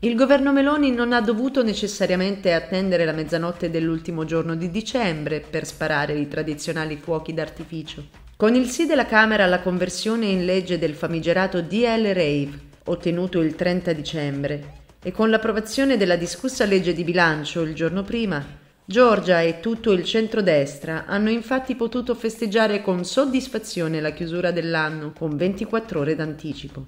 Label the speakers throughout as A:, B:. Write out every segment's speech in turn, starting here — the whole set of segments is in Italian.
A: Il governo Meloni non ha dovuto necessariamente attendere la mezzanotte dell'ultimo giorno di dicembre per sparare i tradizionali fuochi d'artificio. Con il sì della Camera alla conversione in legge del famigerato DL Rave, ottenuto il 30 dicembre, e con l'approvazione della discussa legge di bilancio il giorno prima, Giorgia e tutto il centrodestra hanno infatti potuto festeggiare con soddisfazione la chiusura dell'anno con 24 ore d'anticipo.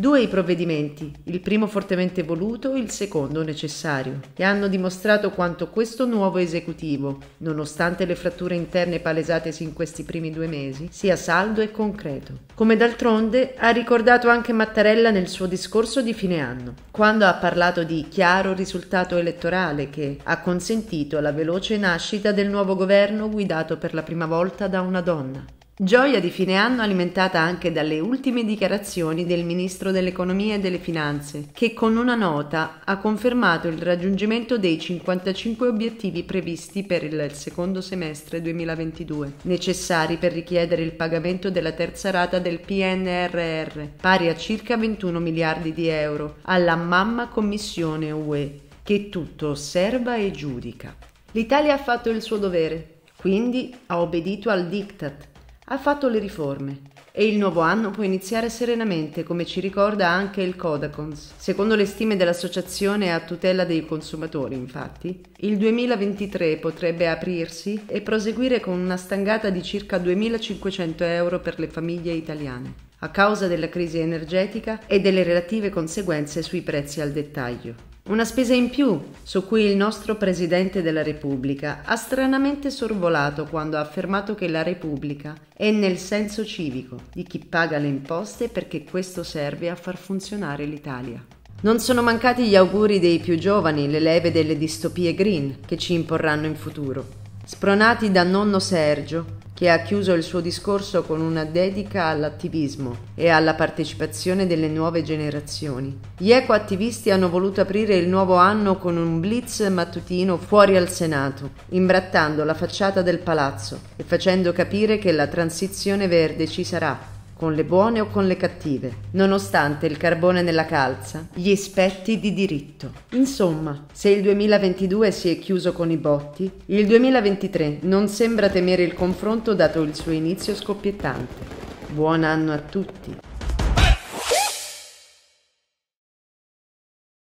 A: Due i provvedimenti, il primo fortemente voluto, il secondo necessario, che hanno dimostrato quanto questo nuovo esecutivo, nonostante le fratture interne palesatesi in questi primi due mesi, sia saldo e concreto. Come d'altronde ha ricordato anche Mattarella nel suo discorso di fine anno, quando ha parlato di chiaro risultato elettorale che ha consentito la veloce nascita del nuovo governo guidato per la prima volta da una donna. Gioia di fine anno alimentata anche dalle ultime dichiarazioni del Ministro dell'Economia e delle Finanze, che con una nota ha confermato il raggiungimento dei 55 obiettivi previsti per il secondo semestre 2022, necessari per richiedere il pagamento della terza rata del PNRR, pari a circa 21 miliardi di euro, alla mamma Commissione UE, che tutto osserva e giudica. L'Italia ha fatto il suo dovere, quindi ha obbedito al diktat ha fatto le riforme e il nuovo anno può iniziare serenamente, come ci ricorda anche il Codacons. Secondo le stime dell'Associazione a tutela dei consumatori, infatti, il 2023 potrebbe aprirsi e proseguire con una stangata di circa 2.500 euro per le famiglie italiane a causa della crisi energetica e delle relative conseguenze sui prezzi al dettaglio. Una spesa in più su cui il nostro Presidente della Repubblica ha stranamente sorvolato quando ha affermato che la Repubblica è nel senso civico di chi paga le imposte perché questo serve a far funzionare l'Italia. Non sono mancati gli auguri dei più giovani, le leve delle distopie green che ci imporranno in futuro. Spronati da nonno Sergio, che ha chiuso il suo discorso con una dedica all'attivismo e alla partecipazione delle nuove generazioni. Gli ecoattivisti hanno voluto aprire il nuovo anno con un blitz mattutino fuori al Senato, imbrattando la facciata del palazzo e facendo capire che la transizione verde ci sarà con le buone o con le cattive, nonostante il carbone nella calza gli spetti di diritto. Insomma, se il 2022 si è chiuso con i botti, il 2023 non sembra temere il confronto dato il suo inizio scoppiettante. Buon anno a tutti!